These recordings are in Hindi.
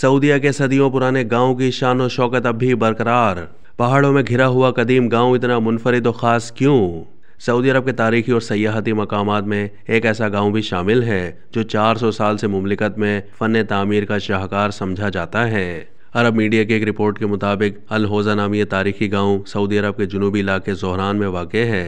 सऊदिया के सदियों पुराने गांव की शान और शौकत अब भी बरकरार पहाड़ों में घिरा हुआ कदीम गांव इतना मुनफरद और ख़ास क्यों सऊदी अरब के तारीखी और सयाहती मकाम में एक ऐसा गांव भी शामिल है जो 400 साल से ममलिकत में फ़न तामीर का शाहकार समझा जाता है अरब मीडिया की एक रिपोर्ट के मुताबिक अल होजा नामी ये तारीखी गाँव सऊदी अरब के जनूबी इलाके जोहरान में वाक़ है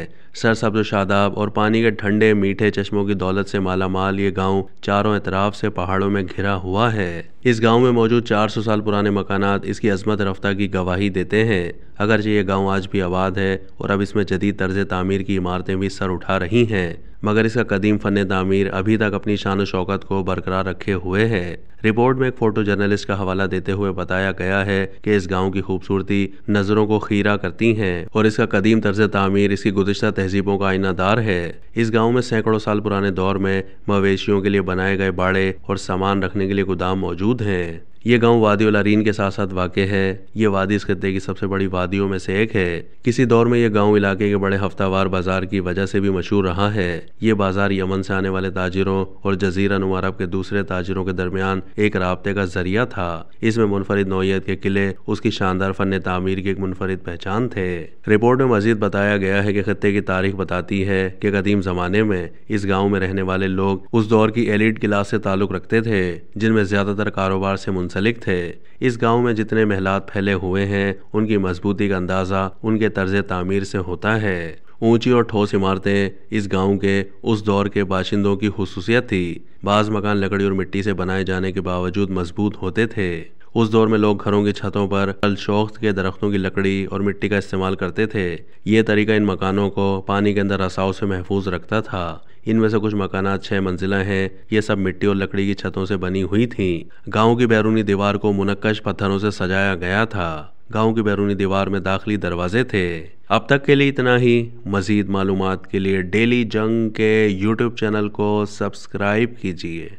सरसब्ज शादाब और पानी के ठंडे मीठे चश्मों की दौलत से मालामाल ये गाँव चारों अतराफ से पहाड़ों में घिरा हुआ है इस गाँव में मौजूद 400 साल पुराने मकान इसकी अजमत रफ्तार की गवाही देते हैं अगरचे ये गांव आज भी आबाद है और अब इसमें जदीद तर्ज तमीर की इमारतें भी सर उठा रही हैं मगर इसका कदीम फ़न तमीर अभी तक अपनी शान शौकत को बरकरार रखे हुए है रिपोर्ट में एक फ़ोटो जर्नलिस्ट का हवाला देते हुए बताया गया है कि इस गांव की खूबसूरती नज़रों को खीरा करती है और इसका कदीम तर्ज तमीर इसकी गुजशत तहजीबों का आइनादार है इस गाँव में सैकड़ों साल पुराने दौर में मवेशियों के लिए बनाए गए बाड़े और सामान रखने के लिए गोदाम मौजूद हैं ये गांव वादी अलारीन के साथ साथ वाक़ है ये वादी इस खत्े की सबसे बड़ी वादियों में से एक है किसी दौर में यह गांव इलाके के बड़े हफ्तावार बाजार की वजह से भी मशहूर रहा है ये बाजार यमन से आने वाले ताजिरों और जजीरा नुमारब के दूसरे ताजिरों के दरमियान एक रबते का जरिया था इसमें मुनफरद नोयत के किले उसकी शानदार फन तमीर की एक मुनफरद पहचान थे रिपोर्ट में मजीद बताया गया है कि खत्े की तारीख बताती है कि कदीम जमाने में इस गाँव में रहने वाले लोग उस दौर की एलिड क्लास से ताल्लुक रखते थे जिनमें ज्यादातर कारोबार से मुंसलिक मुंसलिक थे इस गांव में जितने महलात फैले हुए हैं उनकी मजबूती का अंदाज़ा उनके तर्ज तामीर से होता है ऊंची और ठोस इमारतें इस गांव के उस दौर के बाशिंदों की खसूसियत थी बाज़ मकान लकड़ी और मिट्टी से बनाए जाने के बावजूद मजबूत होते थे उस दौर में लोग घरों की छतों पर कल अलशोख्त के दरख्तों की लकड़ी और मिट्टी का इस्तेमाल करते थे ये तरीका इन मकानों को पानी के अंदर रसाव से महफूज रखता था इनमें से कुछ मकान छह मंजिला हैं ये सब मिट्टी और लकड़ी की छतों से बनी हुई थी गाँव की बैरूनी दीवार को मुनक्कश पत्थरों से सजाया गया था गाँव की बैरूनी दीवार में दाखिली दरवाजे थे अब तक के लिए इतना ही मज़ीद मालूम के लिए डेली जंग के यूट्यूब चैनल को सब्सक्राइब कीजिए